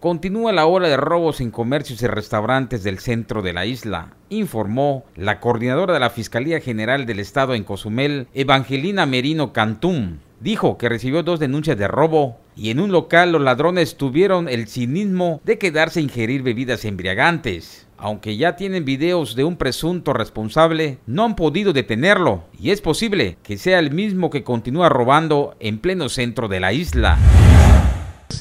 Continúa la ola de robos en comercios y restaurantes del centro de la isla, informó la coordinadora de la Fiscalía General del Estado en Cozumel, Evangelina Merino Cantum. Dijo que recibió dos denuncias de robo y en un local los ladrones tuvieron el cinismo de quedarse a ingerir bebidas embriagantes. Aunque ya tienen videos de un presunto responsable, no han podido detenerlo y es posible que sea el mismo que continúa robando en pleno centro de la isla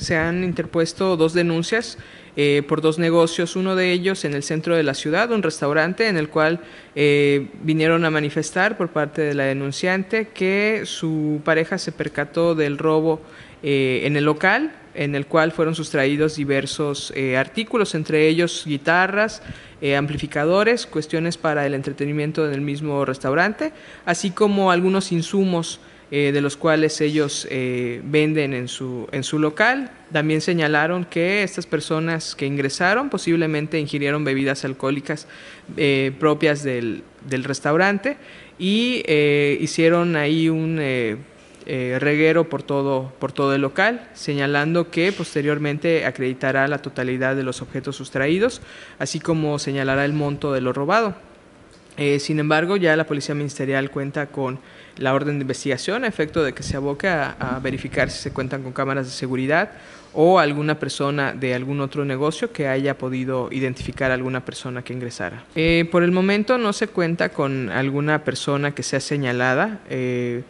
se han interpuesto dos denuncias eh, por dos negocios, uno de ellos en el centro de la ciudad, un restaurante en el cual eh, vinieron a manifestar por parte de la denunciante que su pareja se percató del robo eh, en el local, en el cual fueron sustraídos diversos artículos, entre ellos guitarras, amplificadores, cuestiones para el entretenimiento en el mismo restaurante, así como algunos insumos. Eh, de los cuales ellos eh, venden en su, local. También señalaron que estas personas que ingresaron posiblemente ingirieron bebidas alcohólicas eh, propias del, restaurante y hicieron ahí un reguero por todo el local, señalando que posteriormente acreditará la totalidad de los objetos sustraídos, así como señalará el monto de lo robado. Eh, sin embargo, ya la Policía Ministerial cuenta con la orden de investigación a efecto de que se aboque a, verificar si se cuentan con cámaras de seguridad o alguna persona de algún otro negocio que haya podido identificar a alguna persona que ingresara. Eh, por el momento no se cuenta con alguna persona que sea señalada. Eh,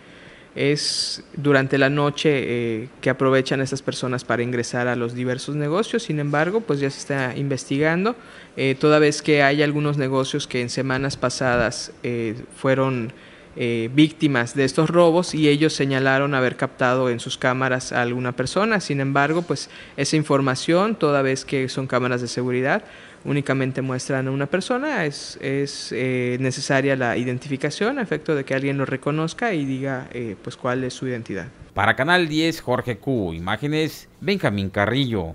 es durante la noche eh, que aprovechan estas personas para ingresar a los diversos negocios. Sin embargo, pues ya se está investigando, eh, toda vez que hay algunos negocios que en semanas pasadas eh, fueron eh, víctimas de estos robos y ellos señalaron haber captado en sus cámaras a alguna persona. Sin embargo, pues esa información, toda vez que son cámaras de seguridad, únicamente muestran a una persona, es, eh, necesaria la identificación a efecto de que alguien lo reconozca y diga eh, pues cuál es su identidad. Para Canal 10, Jorge Q, imágenes Benjamín Carrillo.